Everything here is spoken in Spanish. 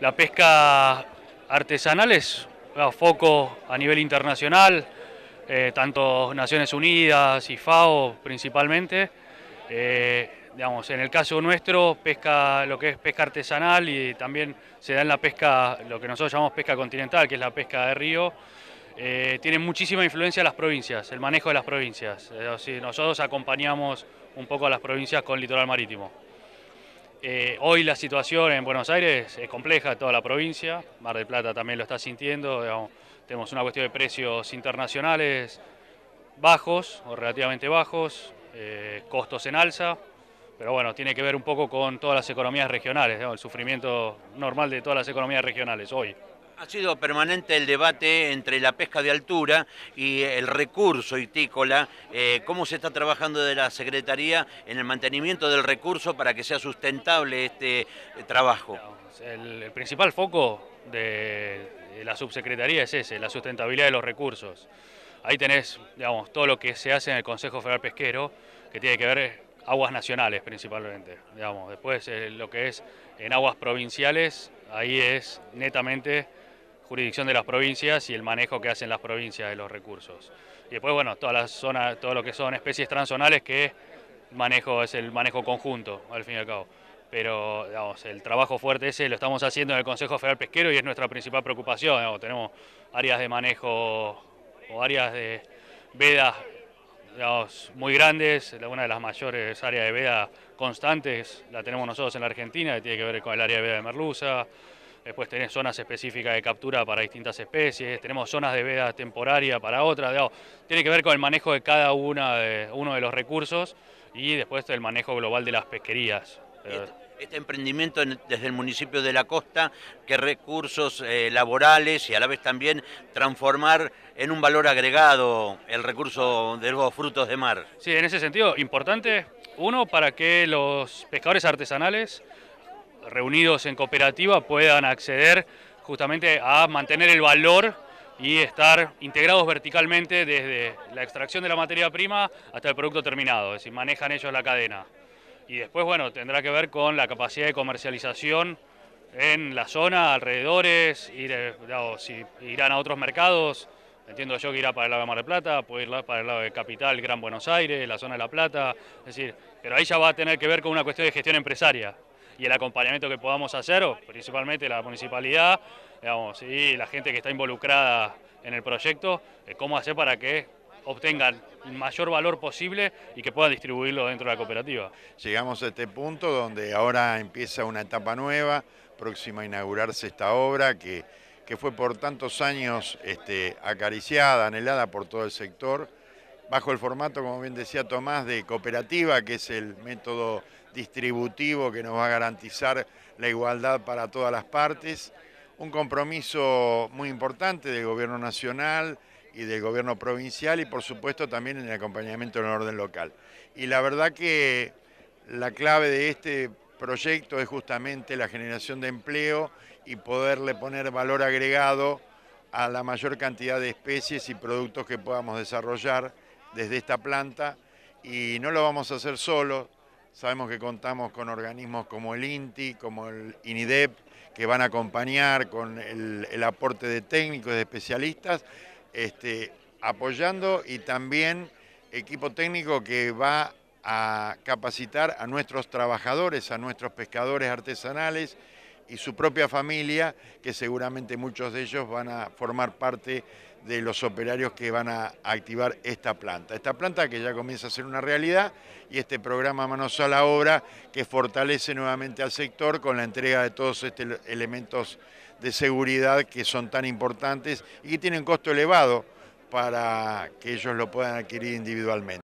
La pesca artesanal es foco a nivel internacional, eh, tanto Naciones Unidas y FAO principalmente. Eh, digamos, en el caso nuestro, pesca, lo que es pesca artesanal y también se da en la pesca, lo que nosotros llamamos pesca continental, que es la pesca de río, eh, tiene muchísima influencia las provincias, el manejo de las provincias. nosotros acompañamos un poco a las provincias con litoral marítimo. Eh, hoy la situación en Buenos Aires es compleja, toda la provincia, Mar del Plata también lo está sintiendo, tenemos una cuestión de precios internacionales bajos o relativamente bajos, eh, costos en alza, pero bueno, tiene que ver un poco con todas las economías regionales, el sufrimiento normal de todas las economías regionales hoy. Ha sido permanente el debate entre la pesca de altura y el recurso itícola, eh, cómo se está trabajando de la Secretaría en el mantenimiento del recurso para que sea sustentable este eh, trabajo. El, principal foco de, la subsecretaría es ese, la sustentabilidad de los recursos. Ahí tenés, digamos, todo lo que se hace en el Consejo Federal Pesquero, que tiene que ver aguas nacionales principalmente, digamos. Después eh, lo que es en aguas provinciales, ahí es netamente jurisdicción de las provincias y el manejo que hacen las provincias de los recursos. Y después, bueno, todas las zonas, todo lo que son especies transzonales que manejo, es el manejo conjunto, al fin y al cabo. Pero el trabajo fuerte ese lo estamos haciendo en el Consejo Federal Pesquero y es nuestra principal preocupación. tenemos áreas de manejo o áreas de vedas muy grandes. Una de las mayores áreas de veda constantes la tenemos nosotros en la Argentina, que tiene que ver con el área de veda de merluza. Después tenés zonas específicas de captura para distintas especies, tenemos zonas de veda temporaria para otras. tiene que ver con el manejo de cada una uno de los recursos y después el manejo global de las pesquerías. Este, eh, este emprendimiento desde el municipio de La Costa, que recursos eh, laborales y a la vez también transformar en un valor agregado el recurso de los frutos de mar. Sí, en ese sentido, importante, uno, para que los pescadores artesanales reunidos en cooperativa puedan acceder justamente a mantener el valor y estar integrados verticalmente desde la extracción de la materia prima hasta el producto terminado, es decir, manejan ellos la cadena. Y después, bueno, tendrá que ver con la capacidad de comercialización en la zona, alrededores, eh, si irán a otros mercados, entiendo yo que irá para el lado de Mar del Plata, puede ir para el lado de Capital, Gran Buenos Aires, la zona de La Plata, es decir, pero ahí ya va a tener que ver con una cuestión de gestión empresaria, y el acompañamiento que podamos hacer, principalmente la municipalidad digamos, y la gente que está involucrada en el proyecto, eh, cómo hacer para que obtengan el mayor valor posible y que puedan distribuirlo dentro de la cooperativa. Llegamos a este punto donde ahora empieza una etapa nueva, próxima a inaugurarse esta obra que, que fue por tantos años este, acariciada, anhelada por todo el sector, bajo el formato, como bien decía Tomás, de cooperativa, que es el método distributivo que nos va a garantizar la igualdad para todas las partes, un compromiso muy importante del gobierno nacional y del gobierno provincial y por supuesto también en el acompañamiento del orden local. Y la verdad que la clave de este proyecto es justamente la generación de empleo y poderle poner valor agregado a la mayor cantidad de especies y productos que podamos desarrollar desde esta planta y no lo vamos a hacer solo, Sabemos que contamos con organismos como el INTI, como el INIDEP, que van a acompañar con el, aporte de técnicos, de especialistas, este, apoyando y también equipo técnico que va a capacitar a nuestros trabajadores, a nuestros pescadores artesanales, y su propia familia, que seguramente muchos de ellos van a formar parte de los operarios que van a activar esta planta. Esta planta que ya comienza a ser una realidad y este programa Manos a la Obra que fortalece nuevamente al sector con la entrega de todos estos elementos de seguridad que son tan importantes y que tienen costo elevado para que ellos lo puedan adquirir individualmente.